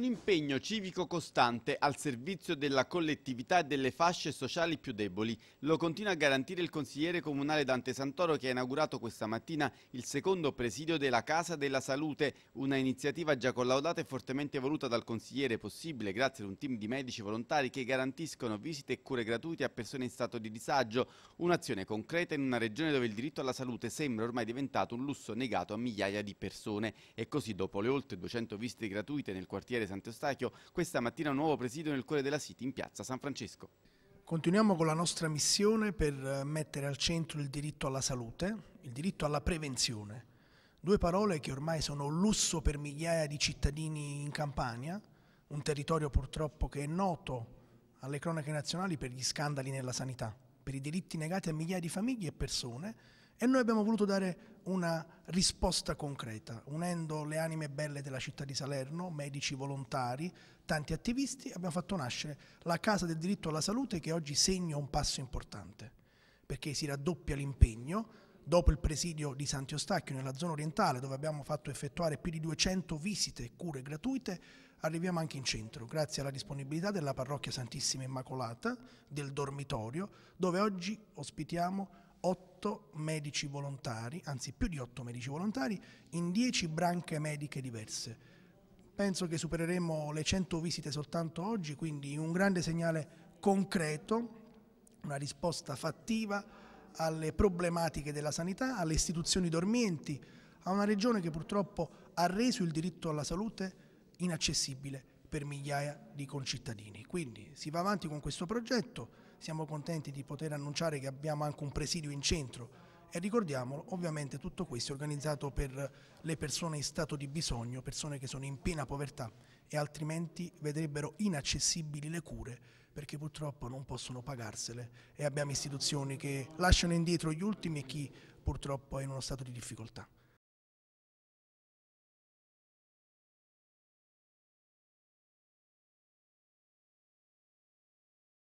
un impegno civico costante al servizio della collettività e delle fasce sociali più deboli. Lo continua a garantire il consigliere comunale Dante Santoro che ha inaugurato questa mattina il secondo presidio della Casa della Salute, una iniziativa già collaudata e fortemente voluta dal consigliere possibile grazie ad un team di medici volontari che garantiscono visite e cure gratuite a persone in stato di disagio, un'azione concreta in una regione dove il diritto alla salute sembra ormai diventato un lusso negato a migliaia di persone e così dopo le oltre 200 visite gratuite nel quartiere Sant'Eustachio, questa mattina un nuovo presidio nel cuore della City in piazza San Francesco. Continuiamo con la nostra missione per eh, mettere al centro il diritto alla salute, il diritto alla prevenzione. Due parole che ormai sono un lusso per migliaia di cittadini in Campania, un territorio purtroppo che è noto alle cronache nazionali per gli scandali nella sanità, per i diritti negati a migliaia di famiglie e persone e noi abbiamo voluto dare una risposta concreta, unendo le anime belle della città di Salerno, medici volontari, tanti attivisti, abbiamo fatto nascere la Casa del diritto alla salute che oggi segna un passo importante, perché si raddoppia l'impegno dopo il presidio di Santi Ostacchio nella zona orientale dove abbiamo fatto effettuare più di 200 visite e cure gratuite, arriviamo anche in centro grazie alla disponibilità della parrocchia Santissima Immacolata, del dormitorio, dove oggi ospitiamo 8 8 medici volontari, anzi più di 8 medici volontari, in 10 branche mediche diverse. Penso che supereremo le 100 visite soltanto oggi, quindi un grande segnale concreto, una risposta fattiva alle problematiche della sanità, alle istituzioni dormienti, a una regione che purtroppo ha reso il diritto alla salute inaccessibile per migliaia di concittadini. Quindi si va avanti con questo progetto siamo contenti di poter annunciare che abbiamo anche un presidio in centro e ricordiamolo, ovviamente tutto questo è organizzato per le persone in stato di bisogno, persone che sono in piena povertà e altrimenti vedrebbero inaccessibili le cure perché purtroppo non possono pagarsele e abbiamo istituzioni che lasciano indietro gli ultimi e chi purtroppo è in uno stato di difficoltà.